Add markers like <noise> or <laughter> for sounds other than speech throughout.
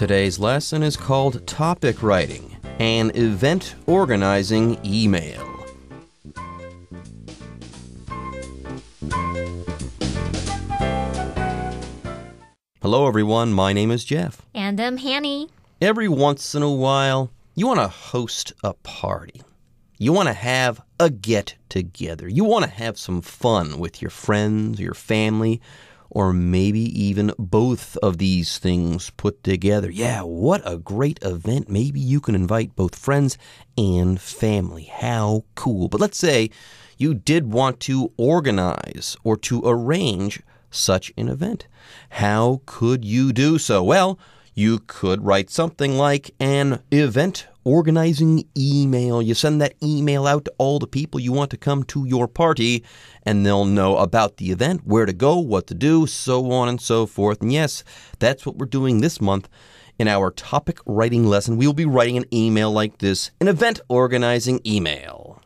Today's lesson is called Topic Writing an Event Organizing Email. Hello, everyone. My name is Jeff. And I'm Hanny. Every once in a while, you want to host a party. You want to have a get together. You want to have some fun with your friends, your family, or maybe even both of these things put together. Yeah, what a great event. Maybe you can invite both friends and family. How cool. But let's say you did want to organize or to arrange such an event. How could you do so? Well, you could write something like an event organizing email. You send that email out to all the people you want to come to your party, and they'll know about the event, where to go, what to do, so on and so forth. And yes, that's what we're doing this month. In our topic writing lesson, we will be writing an email like this an event organizing email.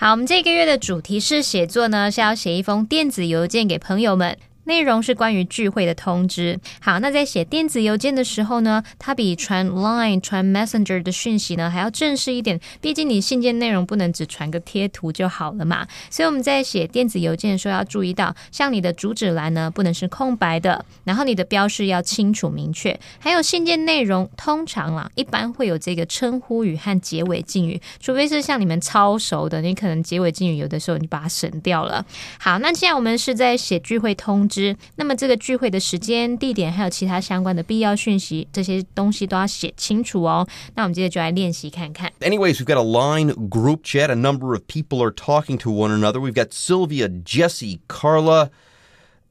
好，我们这个月的主题是写作呢，是要写一封电子邮件给朋友们。内容是关于聚会的通知。好，那在写电子邮件的时候呢，它比传 Line、传 Messenger 的讯息呢还要正式一点。毕竟你信件内容不能只传个贴图就好了嘛。所以我们在写电子邮件的时候要注意到，像你的主旨栏呢不能是空白的，然后你的标示要清楚明确。还有信件内容，通常啊一般会有这个称呼语和结尾敬语，除非是像你们超熟的，你可能结尾敬语有的时候你把它省掉了。好，那既然我们是在写聚会通知。师。那么这个聚会的时间、地点还有其他相关的必要讯息，这些东西都要写清楚哦。那我们接着就来练习看看。Anyways, we've got a line group chat. A number of people are talking to one another. We've got Sylvia, Jesse, Carla.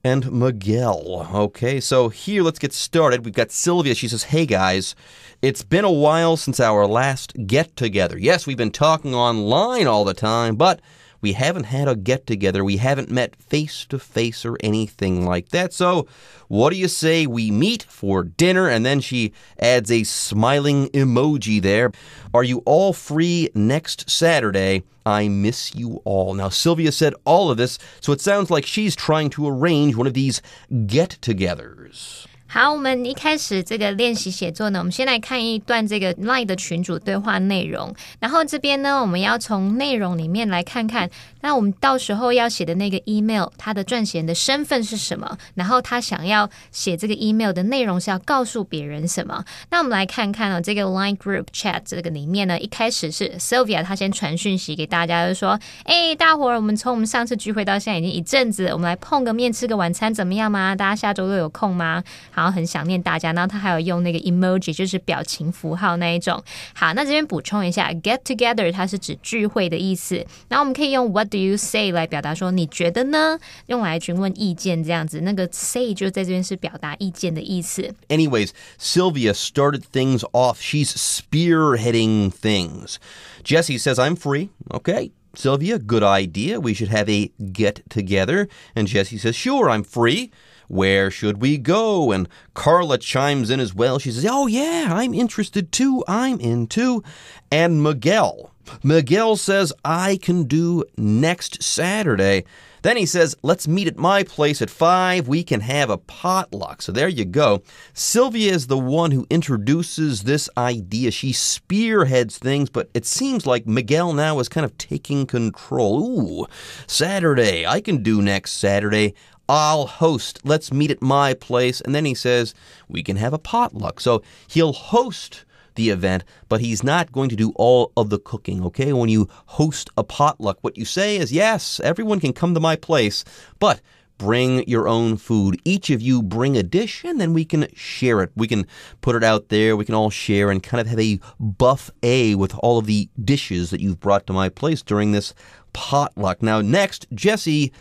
and Miguel. Okay, so here, let's get started. We've got Sylvia. She says, Hey guys, it's been a while since our last get together. Yes, we've been talking online all the time, but we haven't had a get together. We haven't met face to face or anything like that. So, what do you say we meet for dinner? And then she adds a smiling emoji there. Are you all free next Saturday? I miss you all. Now, Sylvia said all of this, so it sounds like she's trying to arrange one of these get togethers. 好，我们一开始这个练习写作呢，我们先来看一段这个 LINE 的群主对话内容。然后这边呢，我们要从内容里面来看看，那我们到时候要写的那个 email，它的撰写人的身份是什么？然后他想要写这个 email 的内容是要告诉别人什么？那我们来看看哦，这个 LINE group chat 这个里面呢，一开始是 Sylvia 她先传讯息给大家，就说：“哎，大伙儿，我们从我们上次聚会到现在已经一阵子，我们来碰个面吃个晚餐怎么样嘛？大家下周六有空吗？”然后很想念大家。然后他还有用那个 emoji，就是表情符号那一种。好，那这边补充一下，get together 它是指聚会的意思。然后我们可以用 What do you say 来表达说你觉得呢？用来询问意见这样子。那个 say 就在这边是表达意见的意思。Anyways, Sylvia started things off. She's spearheading things. Jesse says, "I'm free." Okay. Sylvia, good idea. We should have a get together. And Jesse says, Sure, I'm free where should we go? And Carla chimes in as well. She says, Oh, yeah, I'm interested too. I'm in too. And Miguel, Miguel says, I can do next Saturday. Then he says, Let's meet at my place at 5. We can have a potluck. So there you go. Sylvia is the one who introduces this idea. She spearheads things, but it seems like Miguel now is kind of taking control. Ooh, Saturday. I can do next Saturday. I'll host. Let's meet at my place. And then he says, we can have a potluck. So he'll host the event, but he's not going to do all of the cooking, okay? When you host a potluck, what you say is, yes, everyone can come to my place, but bring your own food. Each of you bring a dish and then we can share it. We can put it out there. We can all share and kind of have a buffet with all of the dishes that you've brought to my place during this potluck. Now, next, Jesse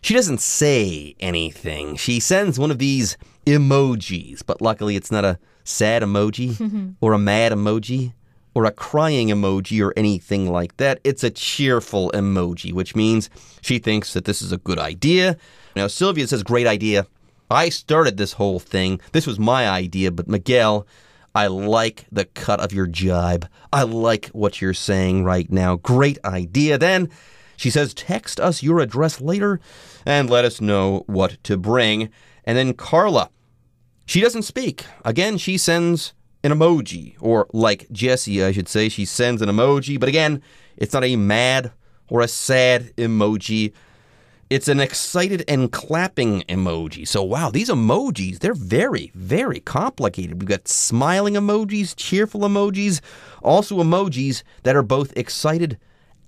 she doesn't say anything. She sends one of these emojis, but luckily it's not a sad emoji <laughs> or a mad emoji or a crying emoji or anything like that. It's a cheerful emoji, which means she thinks that this is a good idea. Now, Sylvia says, Great idea. I started this whole thing. This was my idea, but Miguel, I like the cut of your jibe. I like what you're saying right now. Great idea. Then she says, Text us your address later and let us know what to bring. And then Carla, she doesn't speak. Again, she sends an emoji, or like Jesse, I should say, she sends an emoji, but again, it's not a mad or a sad emoji. It's an excited and clapping emoji. So, wow, these emojis, they're very, very complicated. We've got smiling emojis, cheerful emojis, also emojis that are both excited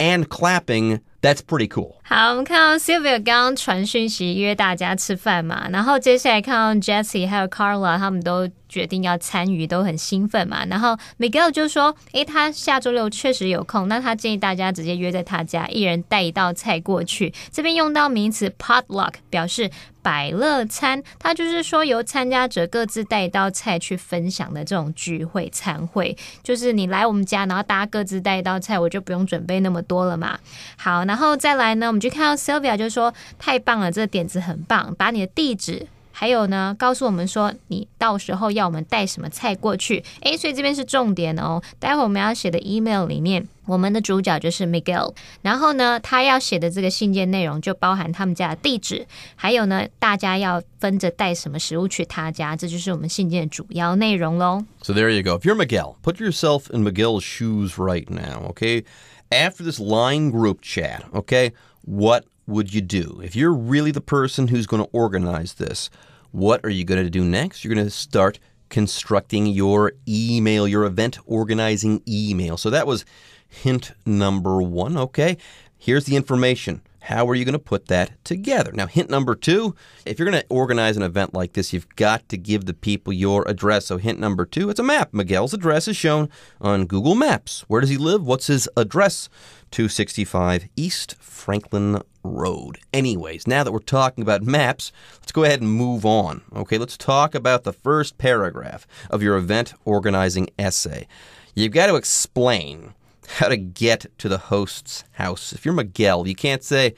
and clapping that's pretty cool. 好，我们看到 Sylvia 刚刚传讯息约大家吃饭嘛，然后接下来看到 Jesse 还有 Carla 他们都决定要参与，都很兴奋嘛。然后 Miguel 就说，诶，他下周六确实有空，那他建议大家直接约在他家，一人带一道菜过去。这边用到名词 potluck 表示百乐餐，他就是说由参加者各自带一道菜去分享的这种聚会餐会，就是你来我们家，然后大家各自带一道菜，我就不用准备那么多了嘛。好，然后再来呢，我们。们就看到 Sylvia 就说：“太棒了，这个点子很棒，把你的地址。”还有呢，告诉我们说你到时候要我们带什么菜过去。诶，所以这边是重点哦。待会我们要写的 email 里面，我们的主角就是 Miguel。然后呢，他要写的这个信件内容就包含他们家的地址，还有呢，大家要分着带什么食物去他家，这就是我们信件的主要内容喽。So there you go. If you're Miguel, put yourself in Miguel's shoes right now, okay? after this line group chat, okay, what would you do? If you're really the person who's going to organize this, what are you going to do next? You're going to start constructing your email, your event organizing email. So that was hint number one, okay? Here's the information how are you going to put that together? Now, hint number two if you're going to organize an event like this, you've got to give the people your address. So, hint number two it's a map. Miguel's address is shown on Google Maps. Where does he live? What's his address? 265 East Franklin Road. Anyways, now that we're talking about maps, let's go ahead and move on. Okay, let's talk about the first paragraph of your event organizing essay. You've got to explain how to get to the host's house. If you're Miguel, you can't say,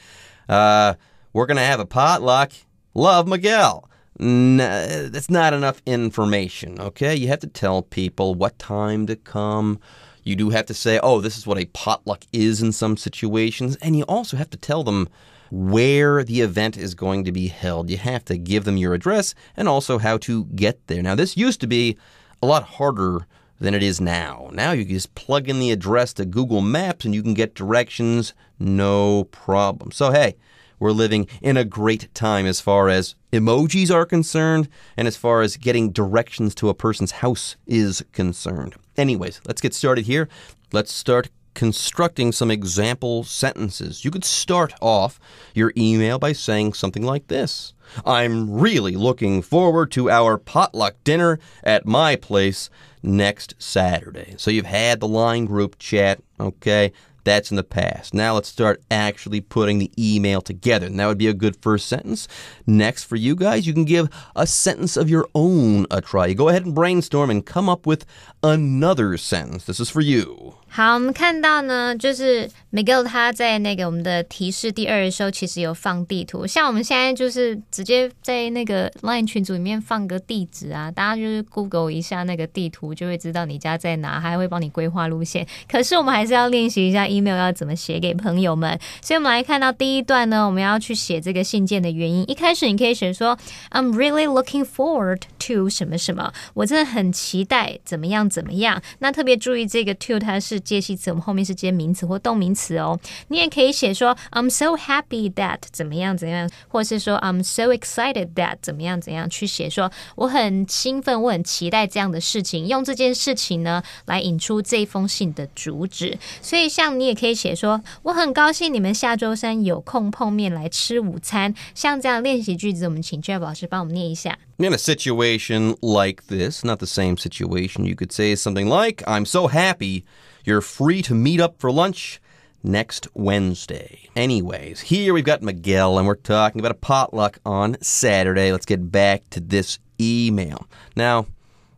uh, we're going to have a potluck. Love Miguel. No, uh, that's not enough information, okay? You have to tell people what time to come. You do have to say, oh, this is what a potluck is in some situations. And you also have to tell them where the event is going to be held. You have to give them your address and also how to get there. Now, this used to be a lot harder than it is now. Now you just plug in the address to Google Maps and you can get directions no problem. So, hey, we're living in a great time as far as emojis are concerned and as far as getting directions to a person's house is concerned. Anyways, let's get started here. Let's start constructing some example sentences. You could start off your email by saying something like this I'm really looking forward to our potluck dinner at my place next Saturday. So you've had the line group chat, okay? That's in the past. Now let's start actually putting the email together. And that would be a good first sentence. Next, for you guys, you can give a sentence of your own a try. You go ahead and brainstorm and come up with another sentence. This is for you. 好，我们看到呢，就是 Miguel 他在那个我们的提示第二的时候，其实有放地图，像我们现在就是直接在那个 Line 群组里面放个地址啊，大家就是 Google 一下那个地图，就会知道你家在哪，还会帮你规划路线。可是我们还是要练习一下 email 要怎么写给朋友们，所以我们来看到第一段呢，我们要去写这个信件的原因。一开始你可以选说 I'm really looking forward to 什么什么，我真的很期待怎么样怎么样。那特别注意这个 to 它是。接系词，我们后面是接名词或动名词哦。你也可以写说 I'm so happy that 怎么样怎样，或是说 I'm so excited that 怎么样怎样，去写说我很兴奋，我很期待这样的事情。用这件事情呢来引出这封信的主旨。所以，像你也可以写说我很高兴你们下周三有空碰面来吃午餐。像这样练习句子，我们请 Jeff 老师帮我们念一下。In a situation like this, not the same situation, you could say something like I'm so happy. You're free to meet up for lunch next Wednesday. Anyways, here we've got Miguel, and we're talking about a potluck on Saturday. Let's get back to this email. Now,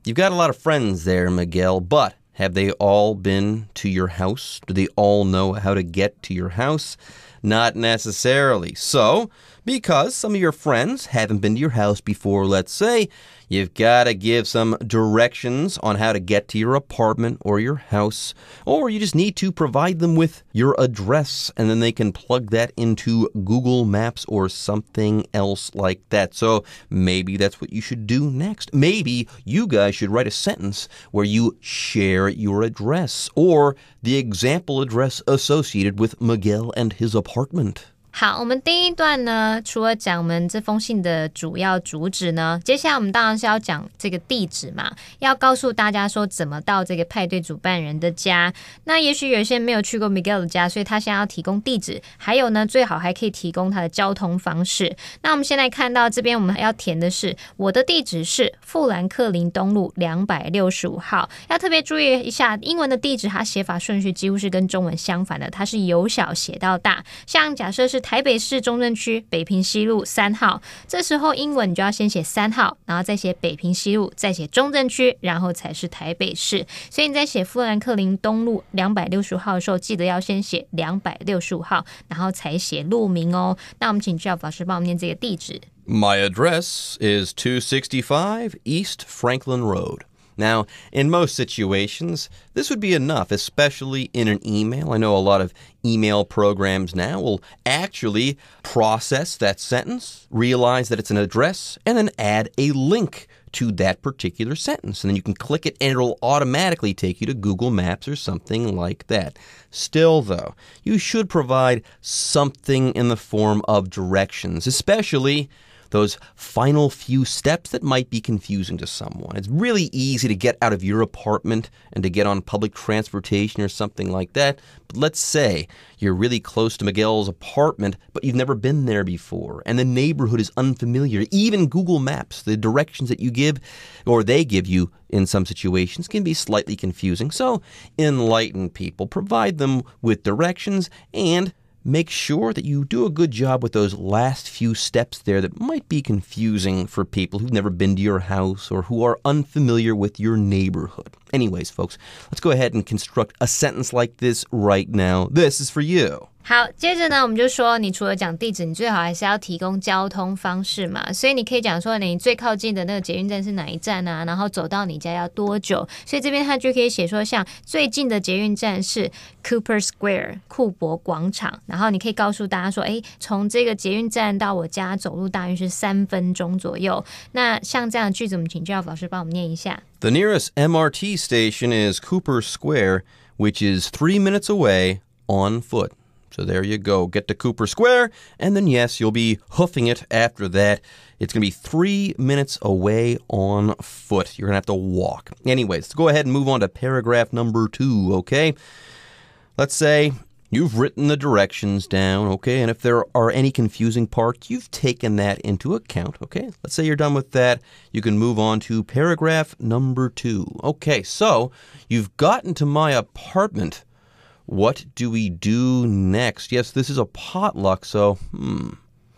you've got a lot of friends there, Miguel, but have they all been to your house? Do they all know how to get to your house? Not necessarily. So, because some of your friends haven't been to your house before, let's say. You've got to give some directions on how to get to your apartment or your house, or you just need to provide them with your address and then they can plug that into Google Maps or something else like that. So maybe that's what you should do next. Maybe you guys should write a sentence where you share your address or the example address associated with Miguel and his apartment. 好，我们第一段呢，除了讲我们这封信的主要主旨呢，接下来我们当然是要讲这个地址嘛，要告诉大家说怎么到这个派对主办人的家。那也许有些人没有去过 Miguel 的家，所以他现在要提供地址，还有呢，最好还可以提供他的交通方式。那我们现在看到这边，我们要填的是我的地址是富兰克林东路两百六十五号。要特别注意一下，英文的地址它写法顺序几乎是跟中文相反的，它是由小写到大。像假设是。台北市中正区北平西路三号。这时候英文你就要先写三号，然后再写北平西路，再写中正区，然后才是台北市。所以你在写富兰克林东路两百六十号的时候，记得要先写两百六十号，然后才写路名哦。那我们请 Jeff 老师帮我们念这个地址。My address is two sixty five East Franklin Road. Now, in most situations, this would be enough, especially in an email. I know a lot of email programs now will actually process that sentence, realize that it's an address, and then add a link to that particular sentence. And then you can click it and it'll automatically take you to Google Maps or something like that. Still, though, you should provide something in the form of directions, especially those final few steps that might be confusing to someone. It's really easy to get out of your apartment and to get on public transportation or something like that. But let's say you're really close to Miguel's apartment, but you've never been there before, and the neighborhood is unfamiliar. Even Google Maps, the directions that you give or they give you in some situations can be slightly confusing. So enlighten people, provide them with directions, and make sure that you do a good job with those last few steps there that might be confusing for people who've never been to your house or who are unfamiliar with your neighborhood. Anyways, folks, let's go ahead and construct a sentence like this right now. This is for you. 好，接着呢，我们就说，你除了讲地址，你最好还是要提供交通方式嘛。所以你可以讲说，你最靠近的那个捷运站是哪一站啊？然后走到你家要多久？所以这边他就可以写说，像最近的捷运站是 Cooper Square 库伯广场。然后你可以告诉大家说，哎，从这个捷运站到我家走路大约是三分钟左右。那像这样的句子，我们请教老师帮我们念一下：The nearest MRT station is Cooper Square, which is three minutes away on foot. So there you go. Get to Cooper Square, and then yes, you'll be hoofing it after that. It's going to be three minutes away on foot. You're going to have to walk. Anyways, go ahead and move on to paragraph number two, okay? Let's say You've written the directions down, okay? And if there are any confusing parts, you've taken that into account, okay? Let's say you're done with that. You can move on to paragraph number two. Okay, so you've gotten to my apartment what do we do next? Yes, this is a potluck, so hmm,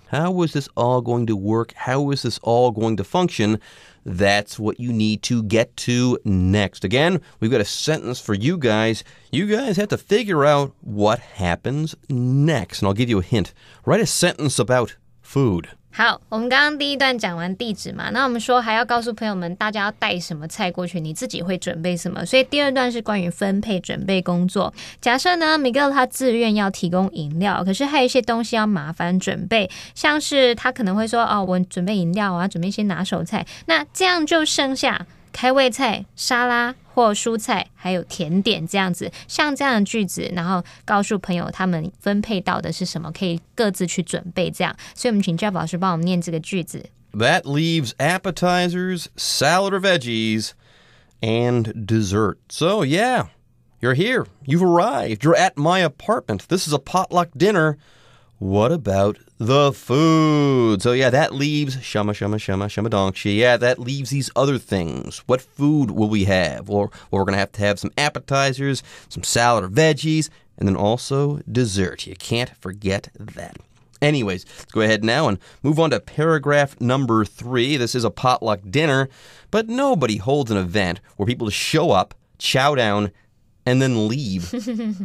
how is this all going to work? How is this all going to function? That's what you need to get to next. Again, we've got a sentence for you guys. You guys have to figure out what happens next. And I'll give you a hint write a sentence about food. 好，我们刚刚第一段讲完地址嘛，那我们说还要告诉朋友们，大家要带什么菜过去，你自己会准备什么，所以第二段是关于分配准备工作。假设呢，米格他自愿要提供饮料，可是还有一些东西要麻烦准备，像是他可能会说，哦，我准备饮料啊，准备一些拿手菜，那这样就剩下。开胃菜、沙拉或蔬菜，还有甜点这样子，像这样的句子，然后告诉朋友他们分配到的是什么，可以各自去准备这样。所以我们请 Jeff 老师帮我们念这个句子。That leaves appetizers, salad or veggies, and dessert. So yeah, you're here. You've arrived. You're at my apartment. This is a potluck dinner. What about the food? So yeah, that leaves shama shama shama shama donkshi. Yeah, that leaves these other things. What food will we have? Well, well, we're gonna have to have some appetizers, some salad or veggies, and then also dessert. You can't forget that. Anyways, let's go ahead now and move on to paragraph number three. This is a potluck dinner, but nobody holds an event where people show up, chow down, and then leave. <laughs>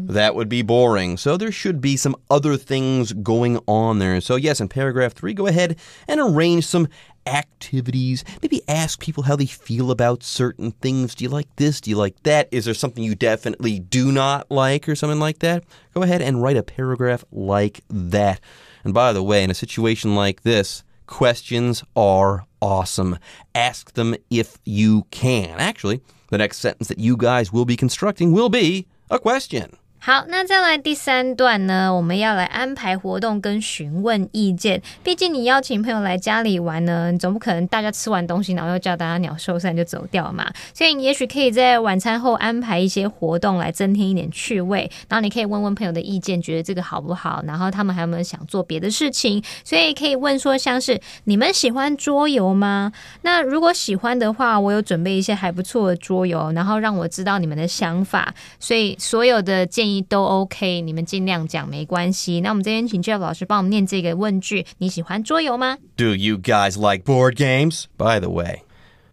that would be boring. So there should be some other things going on there. So, yes, in paragraph three, go ahead and arrange some activities. Maybe ask people how they feel about certain things. Do you like this? Do you like that? Is there something you definitely do not like or something like that? Go ahead and write a paragraph like that. And by the way, in a situation like this, questions are awesome. Ask them if you can. Actually, the next sentence that you guys will be constructing will be a question. 好，那再来第三段呢？我们要来安排活动跟询问意见。毕竟你邀请朋友来家里玩呢，总不可能大家吃完东西然后又叫大家鸟兽散就走掉嘛。所以你也许可以在晚餐后安排一些活动来增添一点趣味，然后你可以问问朋友的意见，觉得这个好不好？然后他们还有没有想做别的事情？所以可以问说，像是你们喜欢桌游吗？那如果喜欢的话，我有准备一些还不错的桌游，然后让我知道你们的想法。所以所有的建议。议都 OK，你们尽量讲没关系。那我们这边请 Jeff 老师帮我们念这个问句：你喜欢桌游吗？Do you guys like board games? By the way.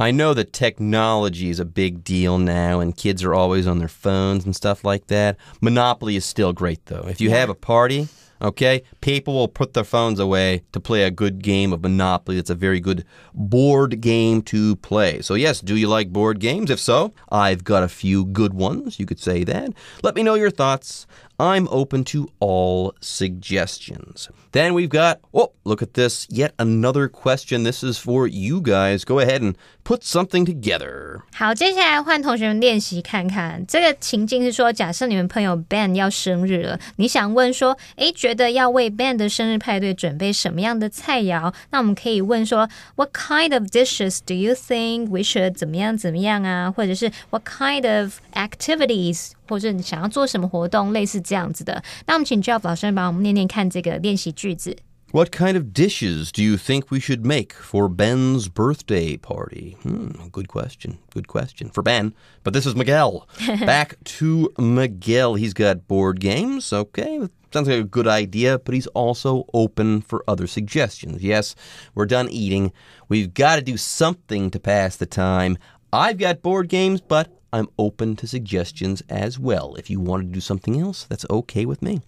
I know that technology is a big deal now and kids are always on their phones and stuff like that. Monopoly is still great though. If you have a party, Okay? People will put their phones away to play a good game of Monopoly. It's a very good board game to play. So, yes, do you like board games? If so, I've got a few good ones. You could say that. Let me know your thoughts. I'm open to all suggestions. Then we've got, oh, look at this, yet another question. This is for you guys. Go ahead and Put something together。好，接下来换同学们练习看看。这个情境是说，假设你们朋友 Ben 要生日了，你想问说，哎，觉得要为 Ben 的生日派对准备什么样的菜肴？那我们可以问说，What kind of dishes do you think we should 怎么样怎么样啊？或者是 What kind of activities 或者你想要做什么活动？类似这样子的。那我们请 Jeff 老师帮我们念念看这个练习句子。What kind of dishes do you think we should make for Ben's birthday party? Hmm, good question. Good question for Ben. But this is Miguel. <laughs> Back to Miguel. He's got board games. Okay, sounds like a good idea, but he's also open for other suggestions. Yes, we're done eating. We've got to do something to pass the time. I've got board games, but I'm open to suggestions as well. If you want to do something else, that's okay with me.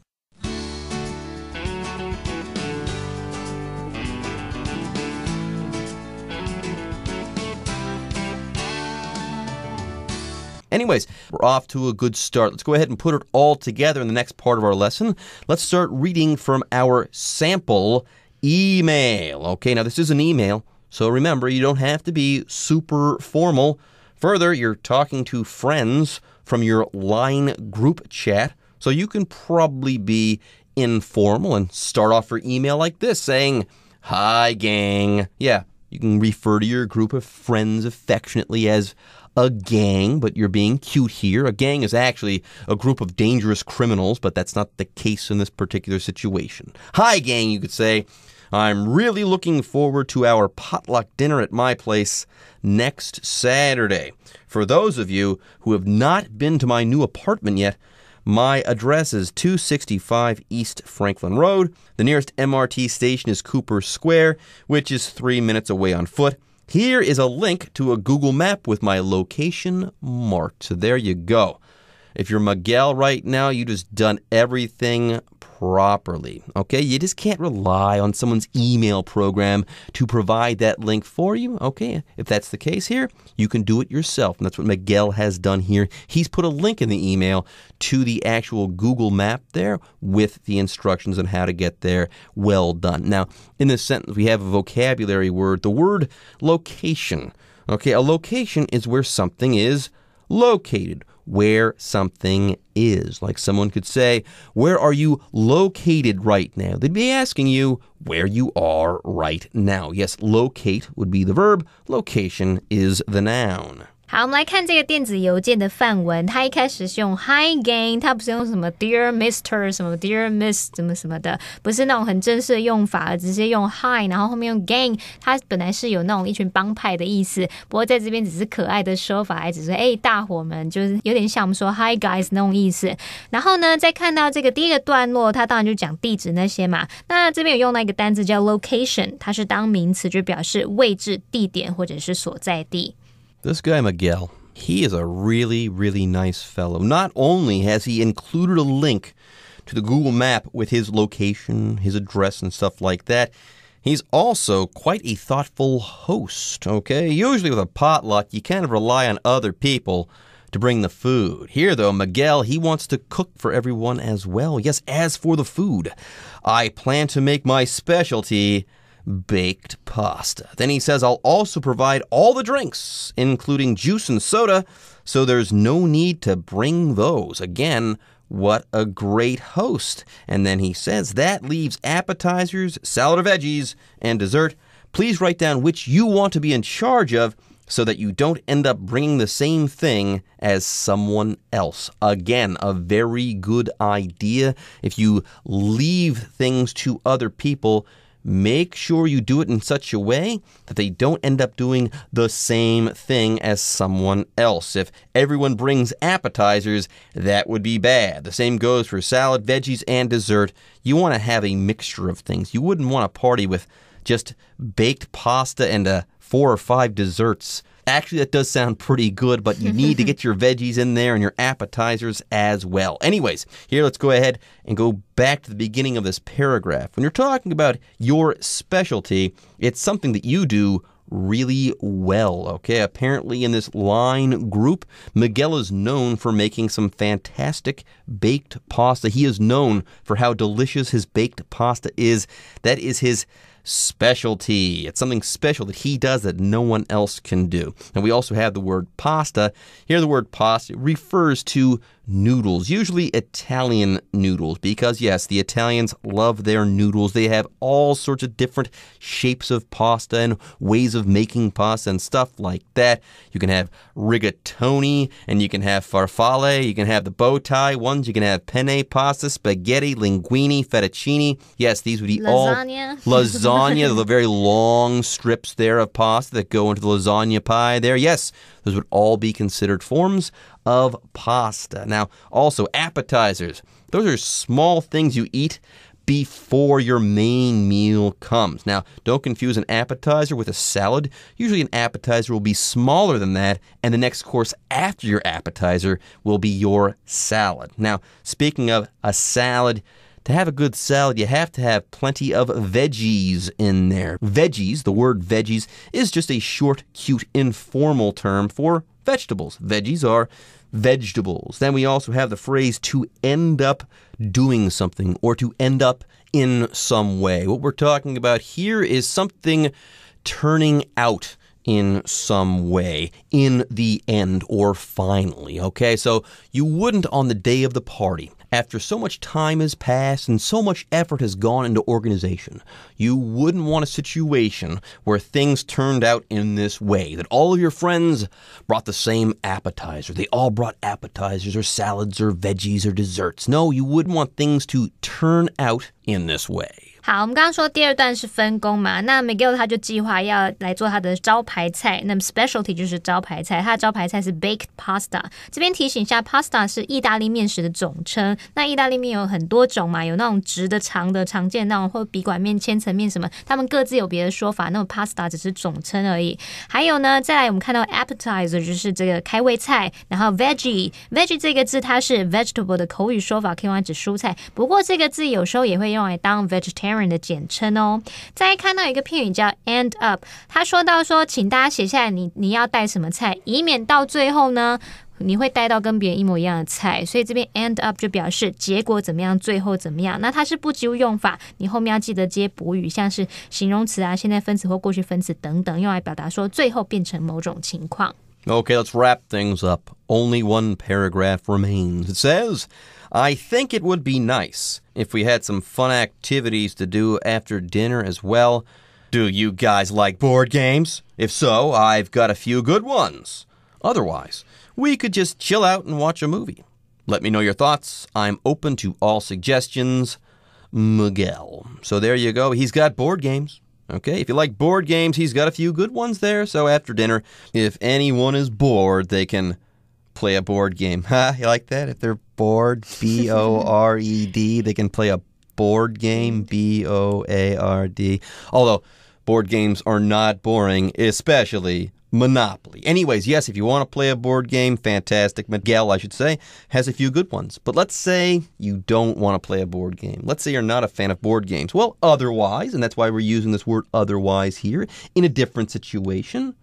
anyways, we're off to a good start. Let's go ahead and put it all together in the next part of our lesson. Let's start reading from our sample email. Okay, now this is an email, so remember you don't have to be super formal. Further, you're talking to friends from your line group chat, so you can probably be informal and start off your email like this saying, Hi, gang. Yeah, you can refer to your group of friends affectionately as a gang, but you're being cute here. A gang is actually a group of dangerous criminals, but that's not the case in this particular situation. Hi, gang, you could say. I'm really looking forward to our potluck dinner at my place next Saturday. For those of you who have not been to my new apartment yet, my address is 265 East Franklin Road. The nearest MRT station is Cooper Square, which is three minutes away on foot. Here is a link to a Google map with my location marked. So there you go. If you're Miguel right now, you just done everything properly. Okay, you just can't rely on someone's email program to provide that link for you. Okay, if that's the case here, you can do it yourself. And that's what Miguel has done here. He's put a link in the email to the actual Google map there with the instructions on how to get there. Well done. Now, in this sentence, we have a vocabulary word, the word location. Okay, a location is where something is located where something is. Like someone could say, Where are you located right now? They'd be asking you where you are right now. Yes, locate would be the verb, location is the noun. 好，我们来看这个电子邮件的范文。它一开始是用 Hi gang，它不是用什么 Dear Mister，什么 Dear Miss，怎么什么的，不是那种很正式的用法，而直接用 Hi，然后后面用 gang。它本来是有那种一群帮派的意思，不过在这边只是可爱的说法，只是哎大伙们就是有点像我们说 Hi guys 那种意思。然后呢，再看到这个第一个段落，它当然就讲地址那些嘛。那这边有用到一个单词叫 location，它是当名词就表示位置、地点或者是所在地。This guy, Miguel, he is a really, really nice fellow. Not only has he included a link to the Google map with his location, his address, and stuff like that, he's also quite a thoughtful host, okay? Usually with a potluck, you kind of rely on other people to bring the food. Here, though, Miguel, he wants to cook for everyone as well. Yes, as for the food, I plan to make my specialty baked pasta. Then he says, I'll also provide all the drinks, including juice and soda, so there's no need to bring those. Again, what a great host. And then he says, that leaves appetizers, salad or veggies, and dessert. Please write down which you want to be in charge of so that you don't end up bringing the same thing as someone else. Again, a very good idea. If you leave things to other people, make sure you do it in such a way that they don't end up doing the same thing as someone else. If everyone brings appetizers, that would be bad. The same goes for salad, veggies, and dessert. You want to have a mixture of things. You wouldn't want a party with just baked pasta and uh, four or five desserts. Actually, that does sound pretty good, but you need to <laughs> get your veggies in there and your appetizers as well. Anyways, here let's go ahead and go back to the beginning of this paragraph. When you're talking about your specialty, it's something that you do really well. Okay, apparently in this line group, Miguel is known for making some fantastic baked pasta. He is known for how delicious his baked pasta is. That is his specialty. It's something special that he does that no one else can do. And we also have the word pasta. Here, the word pasta refers to noodles, usually Italian noodles, because yes, the Italians love their noodles. They have all sorts of different shapes of pasta and ways of making pasta and stuff like that. You can have rigatoni and you can have farfalle, you can have the bow tie ones, you can have penne pasta, spaghetti, linguine, fettuccine. Yes, these would be lasagna. all lasagna, <laughs> the very long strips there of pasta that go into the lasagna pie there. Yes, those would all be considered forms of pasta. Now, also appetizers. Those are small things you eat before your main meal comes. Now, don't confuse an appetizer with a salad. Usually, an appetizer will be smaller than that, and the next course after your appetizer will be your salad. Now, speaking of a salad, to have a good salad, you have to have plenty of veggies in there. Veggies, the word veggies, is just a short, cute, informal term for vegetables. Veggies are vegetables. Then we also have the phrase to end up doing something or to end up in some way. What we're talking about here is something turning out in some way in the end or finally. Okay, so you wouldn't on the day of the party after so much time has passed and so much effort has gone into organization, you wouldn't want a situation where things turned out in this way that all of your friends brought the same appetizer. They all brought appetizers or salads or veggies or desserts. No, you wouldn't want things to turn out in this way. 好，我们刚刚说第二段是分工嘛，那 Miguel 他就计划要来做他的招牌菜，那么 specialty 就是招牌菜，他的招牌菜是 baked pasta。这边提醒一下，pasta 是意大利面食的总称，那意大利面有很多种嘛，有那种直的、长的，常见那种或笔管面、千层面什么，他们各自有别的说法，那么 pasta 只是总称而已。还有呢，再来我们看到 appetizer 就是这个开胃菜，然后 veggie veggie 这个字它是 vegetable 的口语说法，可以用来指蔬菜，不过这个字有时候也会用来当 vegetarian。Aaron 的简称哦。再看到一个片语叫 End Up，他说到说，请大家写下来，你你要带什么菜，以免到最后呢，你会带到跟别人一模一样的菜。所以这边 End Up 就表示结果怎么样，最后怎么样。那它是不及物用法，你后面要记得接补语，像是形容词啊、现在分词或过去分词等等，用来表达说最后变成某种情况。Okay, let's wrap things up. Only one paragraph remains. It says. I think it would be nice if we had some fun activities to do after dinner as well. Do you guys like board games? If so, I've got a few good ones. Otherwise, we could just chill out and watch a movie. Let me know your thoughts. I'm open to all suggestions. Miguel. So there you go. He's got board games. Okay, if you like board games, he's got a few good ones there. So after dinner, if anyone is bored, they can play a board game. <laughs> Ha, you like that? If they're board, B O R E D. They can play a board game, B O A R D. Although board games are not boring, especially Monopoly. Anyways, yes, if you want to play a board game, fantastic. Miguel, I should say, has a few good ones. But let's say you don't want to play a board game. Let's say you're not a fan of board games. Well, otherwise, and that's why we're using this word otherwise here, in a different situation,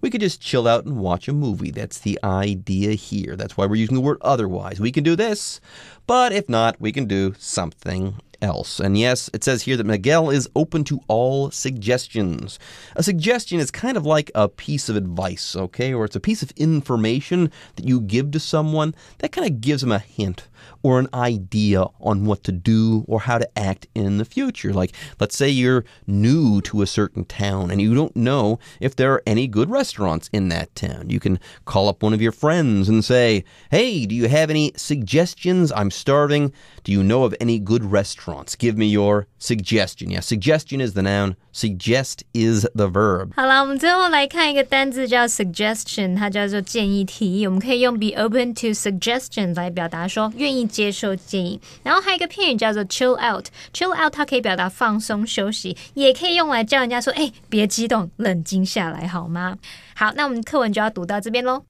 we could just chill out and watch a movie. That's the idea here. That's why we're using the word otherwise. We can do this, but if not, we can do something else. And yes, it says here that Miguel is open to all suggestions. A suggestion is kind of like a piece of advice, okay, or it's a piece of information that you give to someone that kind of gives them a hint or an idea on what to do or how to act in the future. Like, let's say you're new to a certain town and you don't know if there are any good restaurants in that town. You can call up one of your friends and say, Hey, do you have any suggestions? I'm starving. Do you know of any good restaurants? restaurants. Give me your suggestion. Yeah, suggestion is the noun, suggest is the verb. 好了，我们最后来看一个单字叫 suggestion，它叫做建议提议。我们可以用 be open to suggestion 来表达说愿意接受建议。然后还有一个片语叫做 chill out. Chill out 它可以表达放松休息，也可以用来叫人家说，哎，别激动，冷静下来好吗？好，那我们课文就要读到这边喽。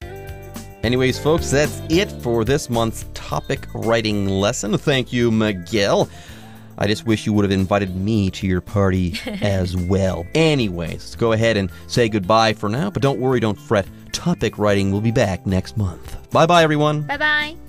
Anyways, folks, that's it for this month's topic writing lesson. Thank you, Miguel. I just wish you would have invited me to your party <laughs> as well. Anyways, let's go ahead and say goodbye for now, but don't worry, don't fret. Topic writing will be back next month. Bye bye, everyone. Bye bye.